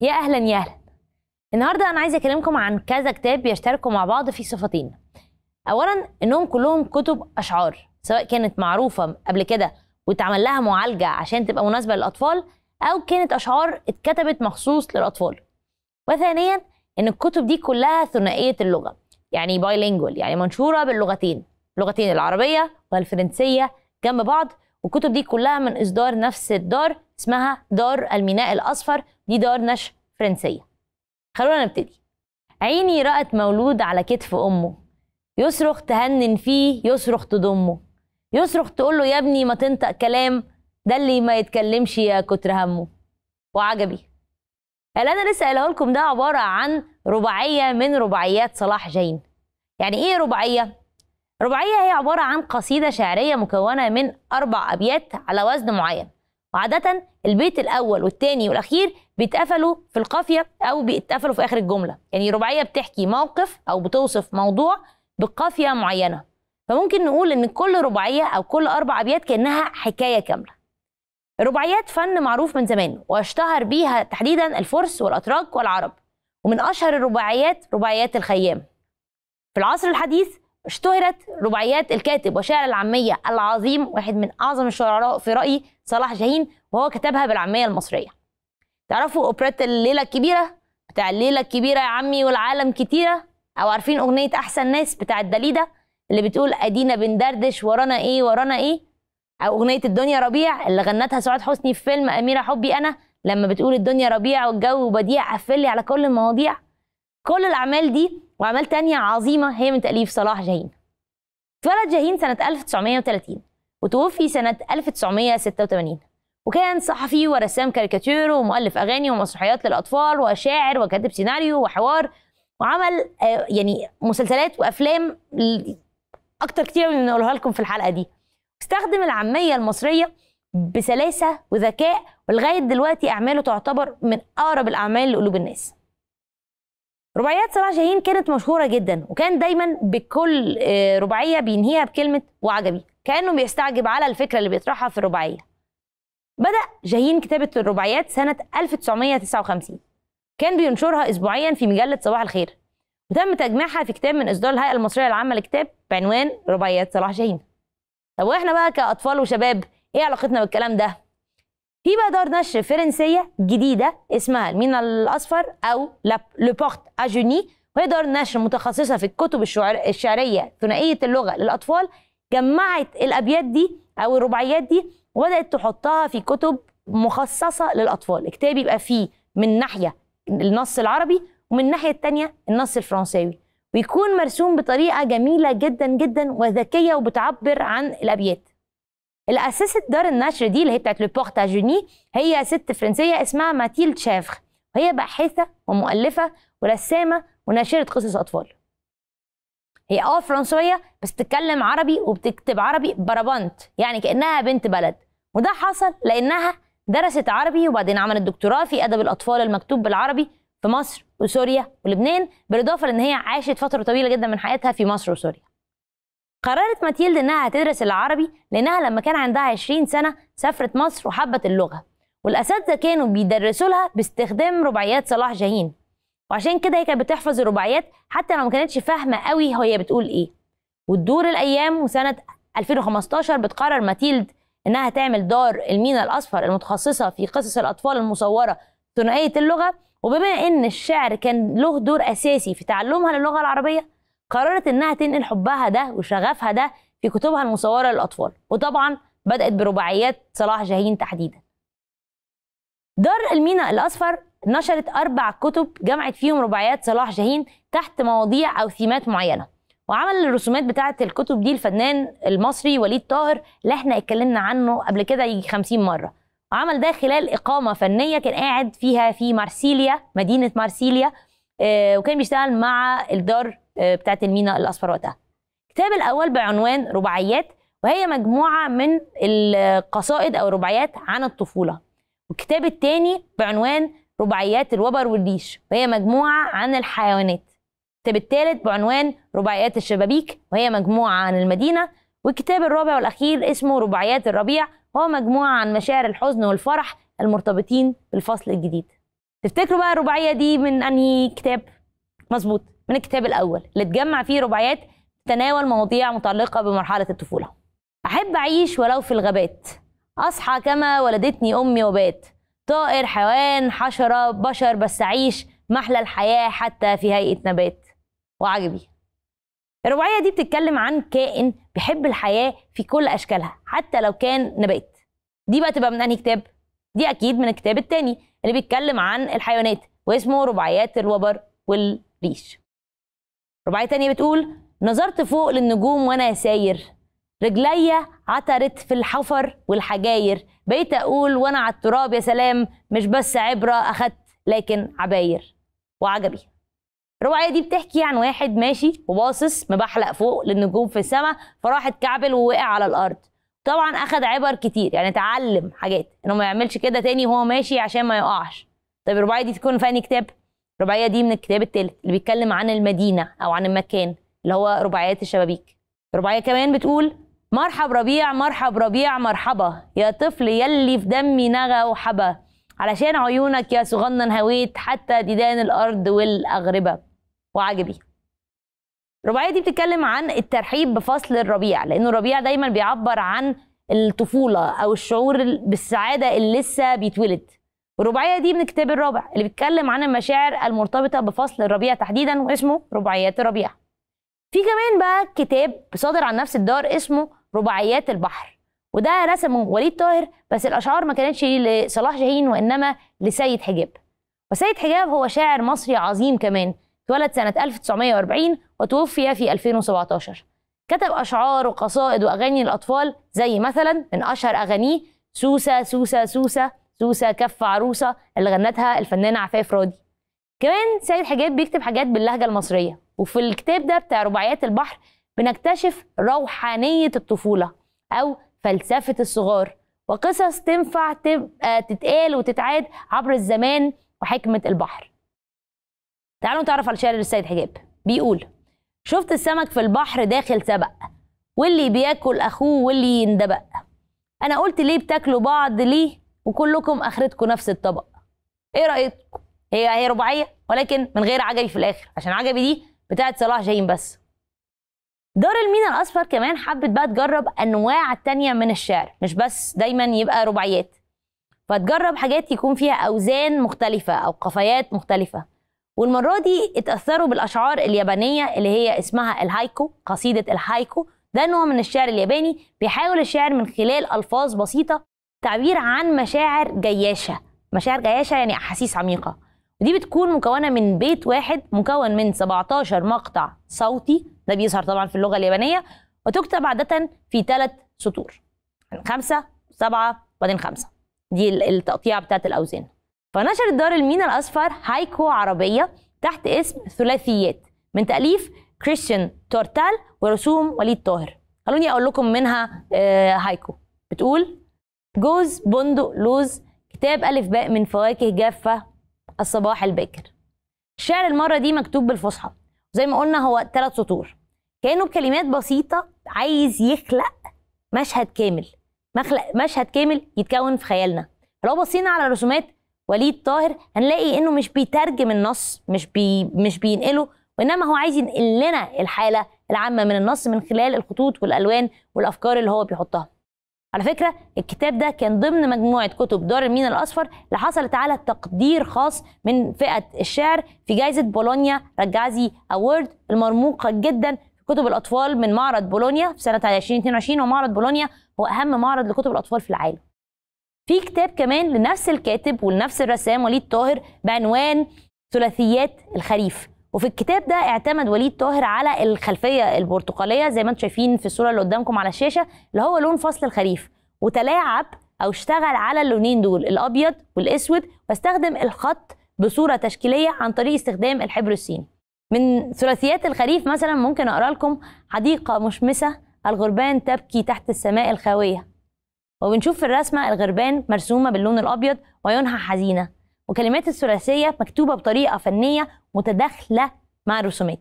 يا اهلا يا اهلا النهارده انا عايزه اكلمكم عن كذا كتاب بيشتركوا مع بعض في صفتين اولا انهم كلهم كتب اشعار سواء كانت معروفه قبل كده واتعمل لها معالجه عشان تبقى مناسبه للاطفال او كانت اشعار اتكتبت مخصوص للاطفال وثانيا ان الكتب دي كلها ثنائيه اللغه يعني بايلينجوال يعني منشوره باللغتين اللغتين العربيه والفرنسيه جنب بعض والكتب دي كلها من اصدار نفس الدار اسمها دار الميناء الأصفر دي دار نشر فرنسية خلونا نبتدي عيني رأت مولود على كتف أمه يصرخ تهنن فيه يصرخ تضمه يصرخ تقول له يا ابني ما تنطق كلام ده اللي ما يتكلمش يا كتر همه وعجبي اللي أنا لسه قايله لكم ده عبارة عن رباعية من رباعيات صلاح جين يعني إيه رباعية؟ رباعية هي عبارة عن قصيدة شعرية مكونة من أربع أبيات على وزن معين وعادة البيت الأول والثاني والأخير بيتقفلوا في القافية أو بيتقفلوا في آخر الجملة يعني رباعية بتحكي موقف أو بتوصف موضوع بقافية معينة فممكن نقول إن كل رباعية أو كل أربع أبيات كأنها حكاية كاملة الرباعيات فن معروف من زمان واشتهر بيها تحديدا الفرس والأتراك والعرب ومن أشهر الرباعيات رباعيات الخيام في العصر الحديث اشتهرت رباعيات الكاتب وشاعر العامية العظيم واحد من أعظم الشعراء في رأيي صلاح جاهين وهو كتبها بالعامية المصرية تعرفوا أوبريت الليلة الكبيرة بتاع الليلة الكبيرة يا عمي والعالم كتيرة أو عارفين أغنية أحسن ناس بتاعت دليدة اللي بتقول أدينا بندردش ورانا إيه ورانا إيه أو أغنية الدنيا ربيع اللي غنتها سعاد حسني في فيلم أميرة حبي أنا لما بتقول الدنيا ربيع والجو بديع قفلي على كل المواضيع كل الأعمال دي وأعمال تانية عظيمة هي من تأليف صلاح جاهين اتولد جاهين سنة 1930 وتوفي سنة 1986 وكان صحفي ورسام كاريكاتير ومؤلف أغاني ومسرحيات للأطفال وشاعر وكاتب سيناريو وحوار وعمل آه، يعني مسلسلات وأفلام أكتر كتير من نقولها لكم في الحلقة دي استخدم العامية المصرية بسلاسة وذكاء ولغاية دلوقتي أعماله تعتبر من أقرب الأعمال لقلوب الناس رباعيات صلاح شاهين كانت مشهورة جدا وكان دايما بكل آه، رباعية بينهيها بكلمة وعجبي كأنه بيستعجب على الفكرة اللي بيطرحها في الرباعية بدأ شاهين كتابة الرباعيات سنة 1959 كان بينشرها أسبوعيا في مجلة صباح الخير وتم تجميعها في كتاب من إصدار الهيئة المصرية العامة للكتاب بعنوان رباعيات صلاح شاهين طب واحنا بقى كأطفال وشباب ايه علاقتنا بالكلام ده في بقى دار نشر فرنسيه جديده اسمها المينا الاصفر او لو بورت اجوني وهي دار نشر متخصصه في الكتب الشعريه ثنائيه اللغه للاطفال جمعت الابيات دي او الرباعيات دي وبدات تحطها في كتب مخصصه للاطفال الكتاب يبقى فيه من ناحيه النص العربي ومن الناحيه الثانيه النص الفرنساوي ويكون مرسوم بطريقه جميله جدا جدا وذكيه وبتعبر عن الابيات اللي اسست دار النشر دي اللي هي بتاعت لو بورتاجوني هي ست فرنسيه اسمها ماتيل شافر وهي باحثه ومؤلفه ورسامه وناشره قصص اطفال هي اه فرنسويه بس بتتكلم عربي وبتكتب عربي بربنت يعني كانها بنت بلد وده حصل لانها درست عربي وبعدين عملت دكتوراه في ادب الاطفال المكتوب بالعربي في مصر وسوريا ولبنان بالاضافه لان هي عاشت فتره طويله جدا من حياتها في مصر وسوريا قررت ماتيلد إنها هتدرس العربي لأنها لما كان عندها 20 سنة سافرت مصر وحبت اللغة والأساتذة كانوا بيدرسوا لها باستخدام رباعيات صلاح جاهين وعشان كده هي كانت بتحفظ الرباعيات حتى لو ما كانتش فاهمة قوي هي بتقول إيه وتدور الأيام وسنة 2015 بتقرر ماتيلد إنها تعمل دار المينا الأصفر المتخصصة في قصص الأطفال المصورة ثنائية اللغة وبما إن الشعر كان له دور أساسي في تعلمها للغة العربية قررت انها تنقل حبها ده وشغفها ده في كتبها المصوره للاطفال وطبعا بدات برباعيات صلاح جاهين تحديدا دار المينا الاصفر نشرت اربع كتب جمعت فيهم رباعيات صلاح جاهين تحت مواضيع او ثيمات معينه وعمل الرسومات بتاعه الكتب دي الفنان المصري وليد طاهر اللي احنا اتكلمنا عنه قبل كده يجي 50 مره وعمل ده خلال اقامه فنيه كان قاعد فيها في مارسيليا مدينه مارسيليا آه، وكان بيشتغل مع الدار بتاعت المينا الاصفر وقتها الكتاب الاول بعنوان رباعيات وهي مجموعه من القصائد او الرباعيات عن الطفوله والكتاب الثاني بعنوان رباعيات الوبر والريش وهي مجموعه عن الحيوانات الكتاب الثالث بعنوان رباعيات الشبابيك وهي مجموعه عن المدينه والكتاب الرابع والاخير اسمه رباعيات الربيع وهو مجموعه عن مشاعر الحزن والفرح المرتبطين بالفصل الجديد تفتكروا بقى الرباعيه دي من انهي كتاب مظبوط من الكتاب الأول اللي اتجمع فيه رباعيات تناول مواضيع متعلقة بمرحلة الطفولة أحب أعيش ولو في الغابات أصحى كما ولدتني أمي وبات طائر حيوان حشرة بشر بس أعيش محلى الحياة حتى في هيئة نبات وعجبي الرباعية دي بتتكلم عن كائن بيحب الحياة في كل أشكالها حتى لو كان نبات دي بقى تبقى من أنهي كتاب؟ دي أكيد من الكتاب التاني اللي بيتكلم عن الحيوانات واسمه رباعيات الوبر والريش رباعية تانية بتقول نظرت فوق للنجوم وأنا ساير رجليا عترت في الحفر والحجاير بقيت أقول وأنا على التراب يا سلام مش بس عبرة أخدت لكن عباير وعجبي الرواية دي بتحكي عن واحد ماشي وباصص مبحلق فوق للنجوم في السماء فراح اتكعبل ووقع على الأرض طبعا أخد عبر كتير يعني اتعلم حاجات إنه ما يعملش كده تاني وهو ماشي عشان ما يقعش طيب الرواية دي تكون في كتاب؟ الرباعيه دي من الكتاب الثالث اللي بيتكلم عن المدينه او عن المكان اللي هو رباعيات الشبابيك رباعيه كمان بتقول مرحب ربيع مرحب ربيع مرحبا يا طفل يلي في دمي نغى وحبا علشان عيونك يا صغنن هويت حتى ديدان الارض والاغربه وعجبي الرباعيه دي بتتكلم عن الترحيب بفصل الربيع لانه الربيع دايما بيعبر عن الطفوله او الشعور بالسعاده اللي لسه بيتولد والرباعية دي من الكتاب الرابع اللي بيتكلم عن المشاعر المرتبطه بفصل الربيع تحديدا واسمه رباعيات الربيع في كمان بقى كتاب صادر عن نفس الدار اسمه رباعيات البحر وده رسمه وليد طاهر بس الاشعار ما كانتش لصلاح شاهين وانما لسيد حجاب وسيد حجاب هو شاعر مصري عظيم كمان اتولد سنة 1940 وتوفي في 2017 كتب أشعار وقصائد وأغاني للأطفال زي مثلا من أشهر أغانيه سوسة سوسة سوسة سوسه كف عروسه اللي غنتها الفنانه عفاف راضي كمان سيد حجاب بيكتب حاجات باللهجه المصريه وفي الكتاب ده بتاع رباعيات البحر بنكتشف روحانيه الطفوله او فلسفه الصغار وقصص تنفع تبقى آه، تتقال وتتعاد عبر الزمان وحكمه البحر تعالوا نتعرف على شعر السيد حجاب بيقول شفت السمك في البحر داخل سبق واللي بياكل اخوه واللي يندبق انا قلت ليه بتاكلوا بعض ليه وكلكم اخرتكم نفس الطبق ايه رايكم هي هي رباعيه ولكن من غير عجبي في الاخر عشان عجبي دي بتاعه صلاح جايين بس دار المينا الاصفر كمان حبت بقى تجرب انواع تانية من الشعر مش بس دايما يبقى رباعيات فتجرب حاجات يكون فيها اوزان مختلفه او قفيات مختلفه والمره دي اتاثروا بالاشعار اليابانيه اللي هي اسمها الهايكو قصيده الهايكو ده نوع من الشعر الياباني بيحاول الشعر من خلال الفاظ بسيطه تعبير عن مشاعر جياشه مشاعر جياشه يعني احاسيس عميقه ودي بتكون مكونه من بيت واحد مكون من 17 مقطع صوتي ده بيظهر طبعا في اللغه اليابانيه وتكتب عاده في ثلاث سطور يعني خمسة سبعة وبعدين خمسة دي التقطيع بتاعت الأوزان فنشرت دار المينا الأصفر هايكو عربية تحت اسم ثلاثيات من تأليف كريستيان تورتال ورسوم وليد طاهر خلوني أقول لكم منها آه، هايكو بتقول جوز بندق لوز كتاب ألف باء من فواكه جافة الصباح الباكر الشعر المرة دي مكتوب بالفصحى زي ما قلنا هو ثلاث سطور كأنه بكلمات بسيطة عايز يخلق مشهد كامل مخلق مشهد كامل يتكون في خيالنا لو بصينا على رسومات وليد طاهر هنلاقي انه مش بيترجم النص مش بي مش بينقله وانما هو عايز ينقل لنا الحاله العامه من النص من خلال الخطوط والالوان والافكار اللي هو بيحطها على فكره الكتاب ده كان ضمن مجموعه كتب دار المينا الاصفر اللي حصلت على تقدير خاص من فئه الشعر في جائزه بولونيا رجازي أورد المرموقه جدا في كتب الاطفال من معرض بولونيا في سنه 2022 ومعرض بولونيا هو اهم معرض لكتب الاطفال في العالم في كتاب كمان لنفس الكاتب ولنفس الرسام وليد طاهر بعنوان ثلاثيات الخريف وفي الكتاب ده اعتمد وليد طاهر على الخلفيه البرتقاليه زي ما انتم شايفين في الصوره اللي قدامكم على الشاشه اللي هو لون فصل الخريف وتلاعب او اشتغل على اللونين دول الابيض والاسود واستخدم الخط بصوره تشكيليه عن طريق استخدام الحبر الصيني من ثلاثيات الخريف مثلا ممكن اقرا لكم حديقه مشمسه الغربان تبكي تحت السماء الخاويه وبنشوف في الرسمه الغربان مرسومه باللون الابيض وعيونها حزينه وكلمات الثلاثية مكتوبة بطريقة فنية متداخلة مع الرسومات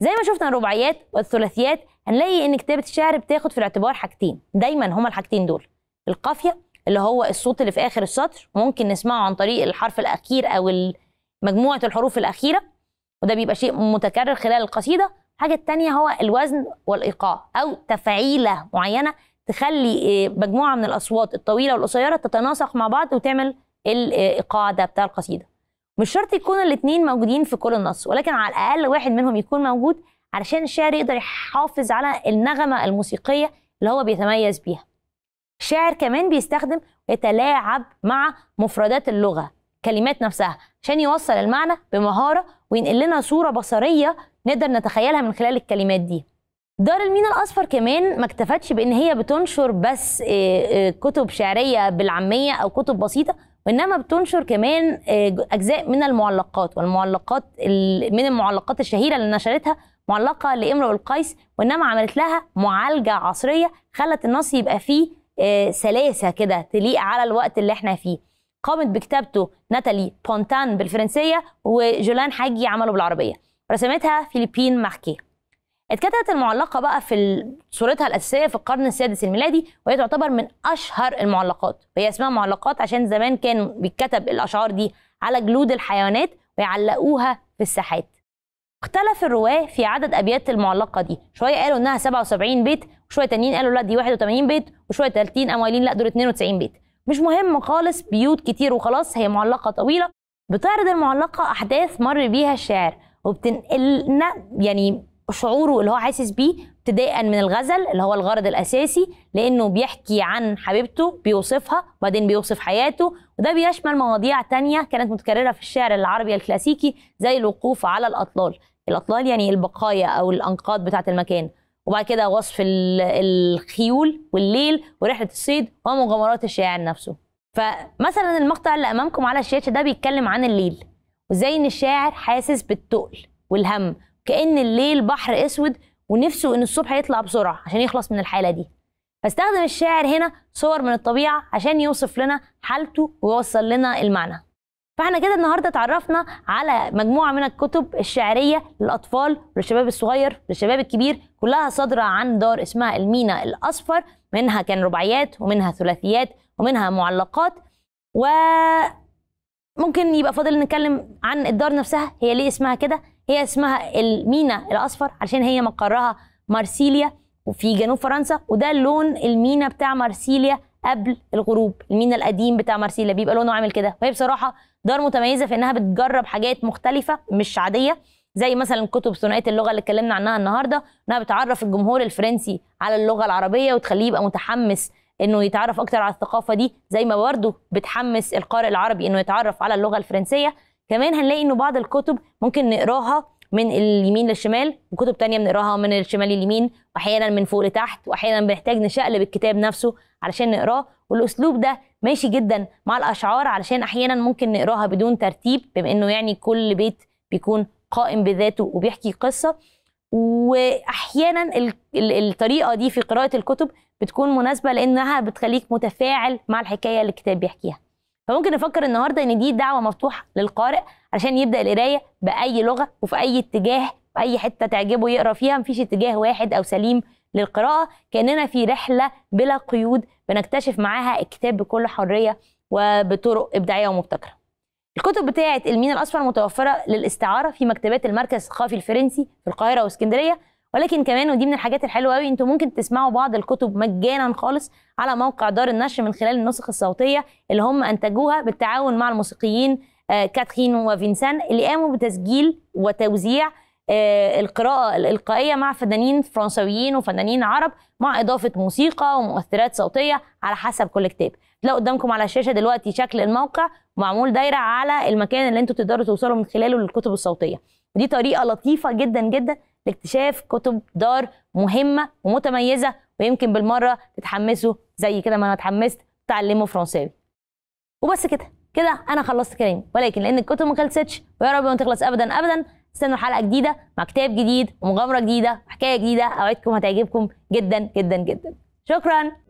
زي ما شفنا الرباعيات والثلاثيات هنلاقي ان كتابة الشعر بتاخد في الاعتبار حاجتين دايما هما الحاجتين دول القافية اللي هو الصوت اللي في آخر السطر ممكن نسمعه عن طريق الحرف الأخير أو مجموعة الحروف الأخيرة وده بيبقى شيء متكرر خلال القصيدة الحاجة التانية هو الوزن والإيقاع أو تفعيلة معينة تخلي آه، مجموعة من الأصوات الطويلة والقصيرة تتناسق مع بعض وتعمل الايقاع ده بتاع القصيده مش شرط يكون الاثنين موجودين في كل النص ولكن على الاقل واحد منهم يكون موجود علشان الشاعر يقدر يحافظ على النغمه الموسيقيه اللي هو بيتميز بيها الشاعر كمان بيستخدم يتلاعب مع مفردات اللغه الكلمات نفسها عشان يوصل المعنى بمهاره وينقل لنا صوره بصريه نقدر نتخيلها من خلال الكلمات دي دار المينا الاصفر كمان ما اكتفتش بان هي بتنشر بس آه، آه، كتب شعريه بالعاميه او كتب بسيطه وانما بتنشر كمان آه، اجزاء من المعلقات والمعلقات من المعلقات الشهيره اللي نشرتها معلقه لامرؤ القيس وانما عملت لها معالجه عصريه خلت النص يبقى فيه آه، سلاسه كده تليق على الوقت اللي احنا فيه قامت بكتابته ناتالي بونتان بالفرنسيه وجولان حاجي عمله بالعربيه رسمتها فيليبين ماركيه اتكتبت المعلقه بقى في صورتها الاساسيه في القرن السادس الميلادي وهي تعتبر من اشهر المعلقات وهي اسمها معلقات عشان زمان كان بيتكتب الاشعار دي على جلود الحيوانات ويعلقوها في الساحات اختلف الرواه في عدد ابيات المعلقه دي شويه قالوا انها 77 بيت وشويه تانيين قالوا لا دي 81 بيت وشويه تالتين قايلين لا دول 92 بيت مش مهم خالص بيوت كتير وخلاص هي معلقه طويله بتعرض المعلقه احداث مر بيها الشاعر وبتنقلنا يعني شعوره اللي هو حاسس بيه ابتداء من الغزل اللي هو الغرض الاساسي لانه بيحكي عن حبيبته بيوصفها وبعدين بيوصف حياته وده بيشمل مواضيع تانية كانت متكرره في الشعر العربي الكلاسيكي زي الوقوف على الاطلال الاطلال يعني البقايا او الانقاض بتاعه المكان وبعد كده وصف الخيول والليل ورحله الصيد ومغامرات الشاعر نفسه فمثلا المقطع اللي امامكم على الشاشه ده بيتكلم عن الليل وازاي ان الشاعر حاسس بالتقل والهم كان الليل بحر اسود ونفسه ان الصبح يطلع بسرعه عشان يخلص من الحاله دي فاستخدم الشاعر هنا صور من الطبيعه عشان يوصف لنا حالته ويوصل لنا المعنى فاحنا كده النهارده اتعرفنا على مجموعه من الكتب الشعريه للاطفال وللشباب الصغير وللشباب الكبير كلها صادره عن دار اسمها المينا الاصفر منها كان رباعيات ومنها ثلاثيات ومنها معلقات و ممكن يبقى فاضل نتكلم عن الدار نفسها هي ليه اسمها كده هي اسمها المينا الاصفر عشان هي مقرها مارسيليا وفي جنوب فرنسا وده لون المينا بتاع مارسيليا قبل الغروب المينا القديم بتاع مارسيليا بيبقى لونه عامل كده وهي بصراحه دار متميزه في انها بتجرب حاجات مختلفه مش عاديه زي مثلا كتب ثنائيه اللغه اللي اتكلمنا عنها النهارده انها بتعرف الجمهور الفرنسي على اللغه العربيه وتخليه يبقى متحمس انه يتعرف اكتر على الثقافه دي زي ما برضه بتحمس القارئ العربي انه يتعرف على اللغه الفرنسيه كمان هنلاقي انه بعض الكتب ممكن نقراها من اليمين للشمال وكتب تانية بنقراها من الشمال لليمين واحيانا من فوق لتحت واحيانا بنحتاج نشقلب الكتاب نفسه علشان نقراه والاسلوب ده ماشي جدا مع الاشعار علشان احيانا ممكن نقراها بدون ترتيب بما انه يعني كل بيت بيكون قائم بذاته وبيحكي قصه واحيانا الطريقه دي في قراءه الكتب بتكون مناسبه لانها بتخليك متفاعل مع الحكايه اللي الكتاب بيحكيها فممكن نفكر النهارده ان دي دعوه مفتوحه للقارئ علشان يبدا القرايه باي لغه وفي اي اتجاه في اي حته تعجبه يقرا فيها مفيش اتجاه واحد او سليم للقراءه كاننا في رحله بلا قيود بنكتشف معاها الكتاب بكل حريه وبطرق ابداعيه ومبتكره الكتب بتاعه المين الاصفر متوفره للاستعاره في مكتبات المركز الثقافي الفرنسي في القاهره واسكندريه ولكن كمان ودي من الحاجات الحلوه قوي انتم ممكن تسمعوا بعض الكتب مجانا خالص على موقع دار النشر من خلال النسخ الصوتيه اللي هم انتجوها بالتعاون مع الموسيقيين آه، كاترين وفينسان اللي قاموا بتسجيل وتوزيع آه، القراءة الإلقائية مع فنانين فرنسويين وفنانين عرب مع إضافة موسيقى ومؤثرات صوتية على حسب كل كتاب تلاقوا قدامكم على الشاشة دلوقتي شكل الموقع معمول دايرة على المكان اللي انتوا تقدروا توصلوا من خلاله للكتب الصوتية ودي طريقة لطيفة جدا جدا لاكتشاف كتب دار مهمه ومتميزه ويمكن بالمره تتحمسوا زي كده ما انا اتحمست تعلموا فرنساوي وبس كده كده انا خلصت كلامي ولكن لان الكتب ما خلصتش ويا رب ما تخلص ابدا ابدا استنوا حلقه جديده مع كتاب جديد ومغامره جديده وحكايه جديده اوعدكم هتعجبكم جدا جدا جدا شكرا